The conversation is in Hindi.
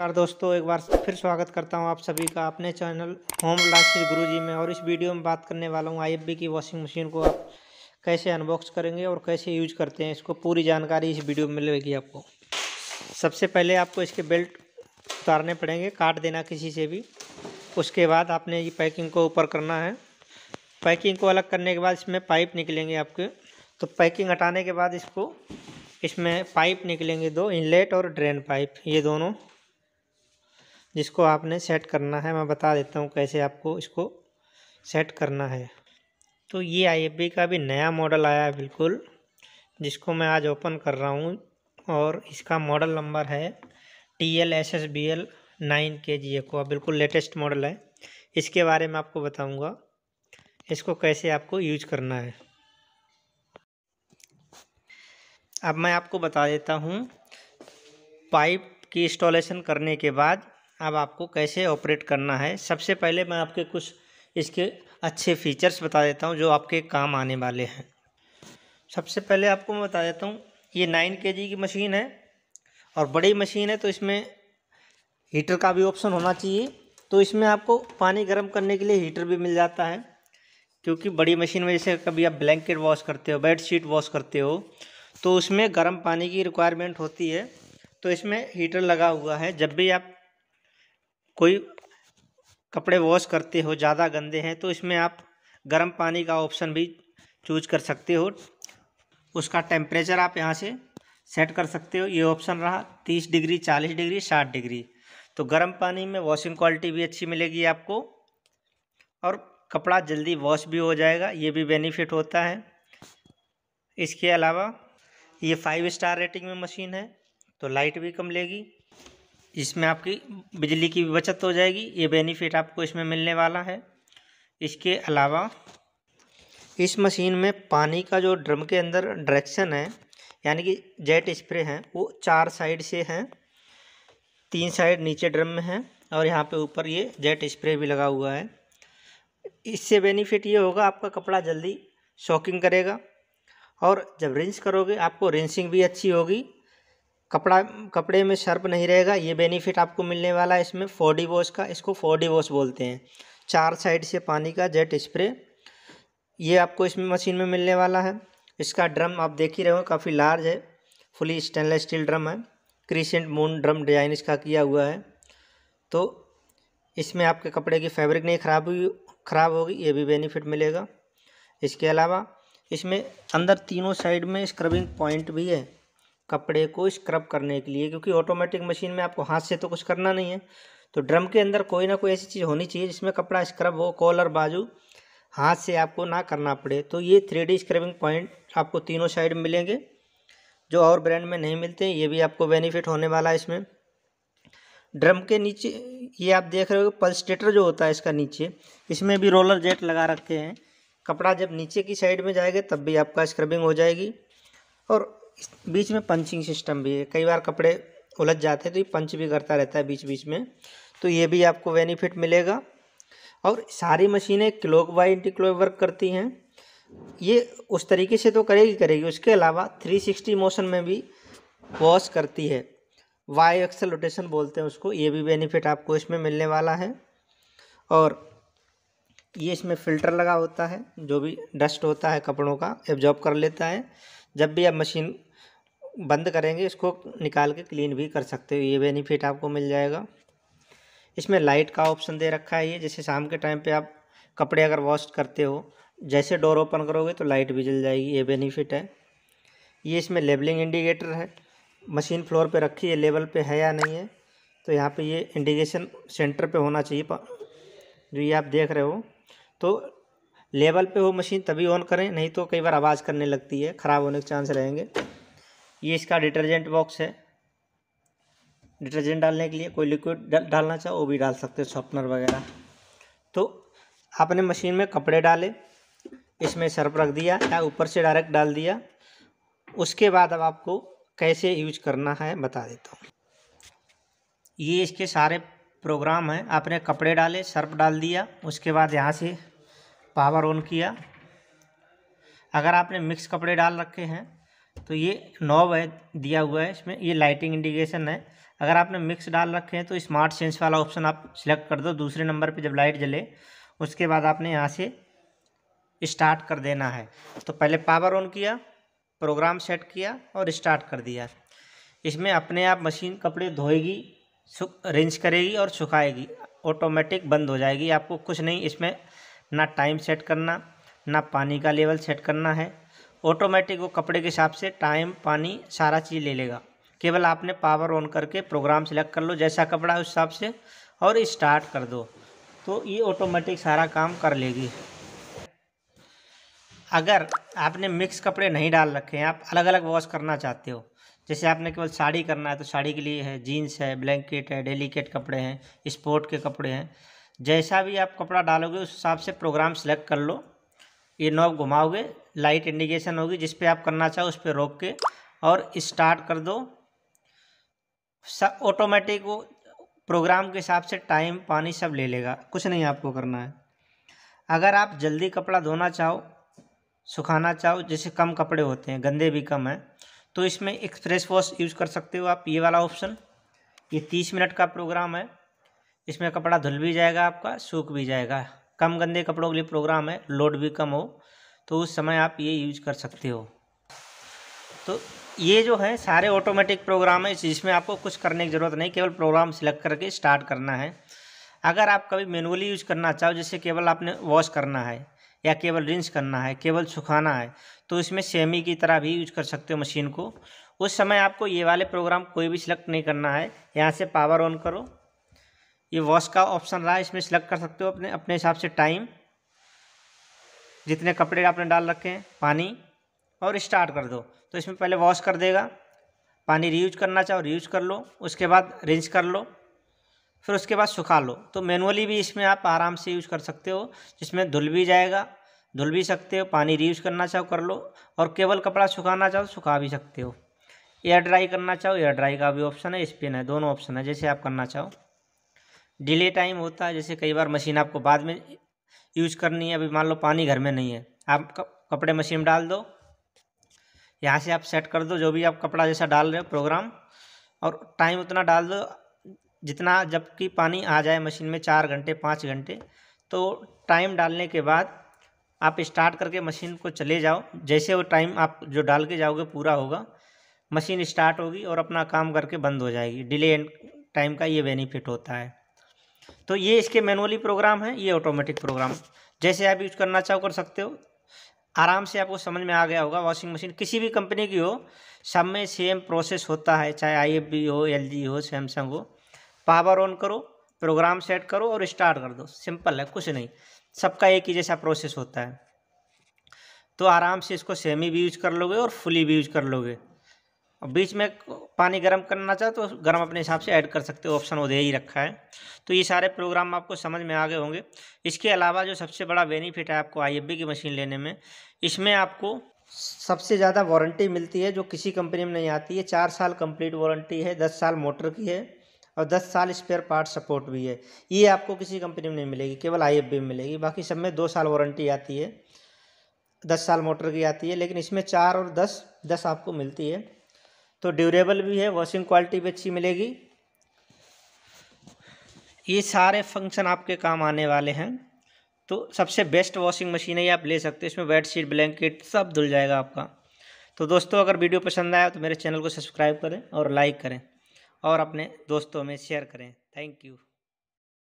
नमस्कार दोस्तों एक बार फिर स्वागत करता हूं आप सभी का अपने चैनल होम लाक्षित गुरु जी में और इस वीडियो में बात करने वाला हूं आई की वॉशिंग मशीन को आप कैसे अनबॉक्स करेंगे और कैसे यूज करते हैं इसको पूरी जानकारी इस वीडियो में मिलेगी आपको सबसे पहले आपको इसके बेल्ट उतारने पड़ेंगे काट देना किसी से भी उसके बाद आपने ये पैकिंग को ऊपर करना है पैकिंग को अलग करने के बाद इसमें पाइप निकलेंगे आपके तो पैकिंग हटाने के बाद इसको इसमें पाइप निकलेंगे दो इनलेट और ड्रेन पाइप ये दोनों जिसको आपने सेट करना है मैं बता देता हूँ कैसे आपको इसको सेट करना है तो ये आई का भी नया मॉडल आया है बिल्कुल जिसको मैं आज ओपन कर रहा हूँ और इसका मॉडल नंबर है T L S S B L nine K G को बिल्कुल लेटेस्ट मॉडल है इसके बारे में आपको बताऊंगा इसको कैसे आपको यूज करना है अब मैं आपको बता देता हूँ पाइप की इंस्टॉलेशन करने के बाद अब आपको कैसे ऑपरेट करना है सबसे पहले मैं आपके कुछ इसके अच्छे फीचर्स बता देता हूँ जो आपके काम आने वाले हैं सबसे पहले आपको मैं बता देता हूँ ये नाइन के की मशीन है और बड़ी मशीन है तो इसमें हीटर का भी ऑप्शन होना चाहिए तो इसमें आपको पानी गर्म करने के लिए हीटर भी मिल जाता है क्योंकि बड़ी मशीन में जैसे कभी आप ब्लैंकेट वॉश करते हो बेड शीट वॉश करते हो तो उसमें गर्म पानी की रिक्वायरमेंट होती है तो इसमें हीटर लगा हुआ है जब भी आप कोई कपड़े वॉश करते हो ज़्यादा गंदे हैं तो इसमें आप गर्म पानी का ऑप्शन भी चूज कर सकते हो उसका टेम्परेचर आप यहाँ से सेट कर सकते हो ये ऑप्शन रहा तीस डिग्री चालीस डिग्री साठ डिग्री तो गर्म पानी में वॉशिंग क्वालिटी भी अच्छी मिलेगी आपको और कपड़ा जल्दी वॉश भी हो जाएगा ये भी बेनिफिट होता है इसके अलावा ये फाइव स्टार रेटिंग में मशीन है तो लाइट भी कम लेगी इसमें आपकी बिजली की भी बचत हो जाएगी ये बेनिफिट आपको इसमें मिलने वाला है इसके अलावा इस मशीन में पानी का जो ड्रम के अंदर डायरेक्शन है यानी कि जेट स्प्रे है वो चार साइड से हैं तीन साइड नीचे ड्रम में है और यहाँ पे ऊपर ये जेट स्प्रे भी लगा हुआ है इससे बेनिफिट ये होगा आपका कपड़ा जल्दी शॉकिंग करेगा और जब रिंस करोगे आपको रिंसिंग भी अच्छी होगी कपड़ा कपड़े में शर्प नहीं रहेगा ये बेनिफिट आपको मिलने वाला है इसमें फोडी वॉश का इसको फोडी वॉश बोलते हैं चार साइड से पानी का जेट स्प्रे ये आपको इसमें मशीन में मिलने वाला है इसका ड्रम आप देख ही रहे हो काफ़ी लार्ज है फुली स्टेनलेस स्टील ड्रम है क्रीसेंट मून ड्रम डिजाइन इसका किया हुआ है तो इसमें आपके कपड़े की फैब्रिक नहीं खराब हुई खराब होगी ये भी बेनिफिट मिलेगा इसके अलावा इसमें अंदर तीनों साइड में स्क्रबिंग पॉइंट भी है कपड़े को स्क्रब करने के लिए क्योंकि ऑटोमेटिक मशीन में आपको हाथ से तो कुछ करना नहीं है तो ड्रम के अंदर कोई ना कोई ऐसी चीज़ होनी चाहिए जिसमें कपड़ा स्क्रब हो कॉलर बाजू हाथ से आपको ना करना पड़े तो ये थ्री स्क्रबिंग पॉइंट आपको तीनों साइड मिलेंगे जो और ब्रांड में नहीं मिलते ये भी आपको बेनिफिट होने वाला है इसमें ड्रम के नीचे ये आप देख रहे हो पल्सटेटर जो होता है इसका नीचे इसमें भी रोलर जेट लगा रखे हैं कपड़ा जब नीचे की साइड में जाएगा तब भी आपका स्क्रबिंग हो जाएगी और बीच में पंचिंग सिस्टम भी है कई बार कपड़े उलझ जाते हैं तो ये पंच भी करता रहता है बीच बीच में तो ये भी आपको बेनिफिट मिलेगा और सारी मशीनें clock by anti clock work करती हैं ये उस तरीके से तो करेगी करेगी उसके अलावा 360 मोशन में भी वॉश करती है वाई एक्सल रोटेशन बोलते हैं उसको ये भी बेनिफिट आपको इसमें मिलने वाला है और ये इसमें फ़िल्टर लगा होता है जो भी डस्ट होता है कपड़ों का एब्जॉर्ब कर लेता है जब भी आप मशीन बंद करेंगे इसको निकाल के क्लीन भी कर सकते हो ये बेनिफिट आपको मिल जाएगा इसमें लाइट का ऑप्शन दे रखा है ये जैसे शाम के टाइम पे आप कपड़े अगर वॉश करते हो जैसे डोर ओपन करोगे तो लाइट भी जल जाएगी ये बेनिफिट है ये इसमें लेबलिंग इंडिकेटर है मशीन फ्लोर पे रखी है लेवल पे है या नहीं है तो यहाँ पे ये इंडिकेशन सेंटर पे होना चाहिए जो ये आप देख रहे हो तो लेवल पे हो मशीन तभी ऑन करें नहीं तो कई बार आवाज़ करने लगती है ख़राब होने के चांस रहेंगे ये इसका डिटर्जेंट बॉक्स है डिटर्जेंट डालने के लिए कोई लिक्विड डालना चाहो वो भी डाल सकते हो शॉपनर वगैरह तो आपने मशीन में कपड़े डाले इसमें सर्फ रख दिया या ऊपर से डायरेक्ट डाल दिया उसके बाद अब आपको कैसे यूज करना है बता देता हूँ ये इसके सारे प्रोग्राम हैं आपने कपड़े डाले सर्फ डाल दिया उसके बाद यहाँ से पावर ऑन किया अगर आपने मिक्स कपड़े डाल रखे हैं तो ये नॉब है दिया हुआ है इसमें ये लाइटिंग इंडिकेशन है अगर आपने मिक्स डाल रखे हैं तो स्मार्ट सेंस वाला ऑप्शन आप सिलेक्ट कर दो दूसरे नंबर पे जब लाइट जले उसके बाद आपने यहाँ से स्टार्ट कर देना है तो पहले पावर ऑन किया प्रोग्राम सेट किया और स्टार्ट कर दिया इसमें अपने आप मशीन कपड़े धोएगी रिंच करेगी और सुखाएगी ऑटोमेटिक बंद हो जाएगी आपको कुछ नहीं इसमें ना टाइम सेट करना ना पानी का लेवल सेट करना है ऑटोमेटिक वो कपड़े के हिसाब से टाइम पानी सारा चीज़ ले लेगा केवल आपने पावर ऑन करके प्रोग्राम सेलेक्ट कर लो जैसा कपड़ा है उस हिसाब से और स्टार्ट कर दो तो ये ऑटोमेटिक सारा काम कर लेगी अगर आपने मिक्स कपड़े नहीं डाल रखे हैं आप अलग अलग वॉश करना चाहते हो जैसे आपने केवल साड़ी करना है तो साड़ी के लिए है जीन्स है ब्लैंकेट है डेलीकेट कपड़े हैं स्पोर्ट के कपड़े हैं जैसा भी आप कपड़ा डालोगे उस हिसाब से प्रोग्राम सेलेक्ट कर लो ये नॉब घुमाओगे लाइट इंडिकेशन होगी जिस पे आप करना चाहो उस पर रोक के और स्टार्ट कर दो ऑटोमेटिक वो प्रोग्राम के हिसाब से टाइम पानी सब ले लेगा कुछ नहीं आपको करना है अगर आप जल्दी कपड़ा धोना चाहो सुखाना चाहो जैसे कम कपड़े होते हैं गंदे भी कम हैं तो इसमें एक्सप्रेस वॉश यूज़ कर सकते हो आप ये वाला ऑप्शन ये तीस मिनट का प्रोग्राम है इसमें कपड़ा धुल भी जाएगा आपका सूख भी जाएगा कम गंदे कपड़ों के लिए प्रोग्राम है लोड भी कम हो तो उस समय आप ये यूज कर सकते हो तो ये जो है सारे ऑटोमेटिक प्रोग्राम है जिसमें आपको कुछ करने की ज़रूरत नहीं केवल प्रोग्राम सिलेक्ट करके स्टार्ट करना है अगर आप कभी मैनुअली यूज करना चाहो जैसे केवल आपने वॉश करना है या केवल रिंस करना है केवल सुखाना है तो इसमें सेमी की तरह भी यूज कर सकते हो मशीन को उस समय आपको ये वाले प्रोग्राम कोई भी सिलेक्ट नहीं करना है यहाँ से पावर ऑन करो ये वॉश का ऑप्शन रहा है इसमें सेलेक्ट कर सकते हो अपने अपने हिसाब से टाइम जितने कपड़े आपने डाल रखे हैं पानी और स्टार्ट कर दो तो इसमें पहले वॉश कर देगा पानी रीयूज करना चाहो रीयूज कर लो उसके बाद रिंच कर लो फिर उसके बाद सुखा लो तो मैनुअली भी इसमें आप आराम से यूज कर सकते हो जिसमें धुल भी जाएगा धुल भी सकते हो पानी रीयूज करना चाहो कर लो और केवल कपड़ा सुखाना चाहो सुखा भी सकते हो एयर ड्राई करना चाहो एयर ड्राई का भी ऑप्शन है स्पिन है दोनों ऑप्शन है जैसे आप करना चाहो डिले टाइम होता है जैसे कई बार मशीन आपको बाद में यूज करनी है अभी मान लो पानी घर में नहीं है आप कपड़े मशीन डाल दो यहाँ से आप सेट कर दो जो भी आप कपड़ा जैसा डाल रहे हो प्रोग्राम और टाइम उतना डाल दो जितना जबकि पानी आ जाए मशीन में चार घंटे पाँच घंटे तो टाइम डालने के बाद आप स्टार्ट करके मशीन को चले जाओ जैसे वो टाइम आप जो डाल के जाओगे पूरा होगा मशीन स्टार्ट होगी और अपना काम करके बंद हो जाएगी डिले टाइम का ये बेनिफिट होता है तो ये इसके मैनुअली प्रोग्राम है ये ऑटोमेटिक प्रोग्राम जैसे आप यूज करना चाहो कर सकते हो आराम से आपको समझ में आ गया होगा वॉशिंग मशीन किसी भी कंपनी की हो सब में सेम प्रोसेस होता है चाहे आई हो एल हो सैमसंग हो पावर ऑन करो प्रोग्राम सेट करो और स्टार्ट कर दो सिंपल है कुछ नहीं सबका एक ही जैसा प्रोसेस होता है तो आराम से इसको सेमी भी यूज कर लोगे और फुली भी यूज कर लोगे बीच में पानी गर्म करना चाहे तो गर्म अपने हिसाब से ऐड कर सकते हो ऑप्शन वो दे ही रखा है तो ये सारे प्रोग्राम आपको समझ में आ गए होंगे इसके अलावा जो सबसे बड़ा बेनिफिट है आपको आई की मशीन लेने में इसमें आपको सबसे ज़्यादा वारंटी मिलती है जो किसी कंपनी में नहीं आती है चार साल कंप्लीट वारंटी है दस साल मोटर की है और दस साल स्पेयर पार्ट सपोर्ट भी है ये आपको किसी कंपनी में नहीं मिलेगी केवल आई में मिलेगी बाकी सब में दो साल वारंटी आती है दस साल मोटर की आती है लेकिन इसमें चार और दस दस आपको मिलती है तो ड्यूरेबल भी है वॉशिंग क्वालिटी भी अच्छी मिलेगी ये सारे फंक्शन आपके काम आने वाले हैं तो सबसे बेस्ट वॉशिंग मशीन है आप ले सकते हैं इसमें बेड शीट ब्लैंकेट सब धुल जाएगा आपका तो दोस्तों अगर वीडियो पसंद आया तो मेरे चैनल को सब्सक्राइब करें और लाइक करें और अपने दोस्तों में शेयर करें थैंक यू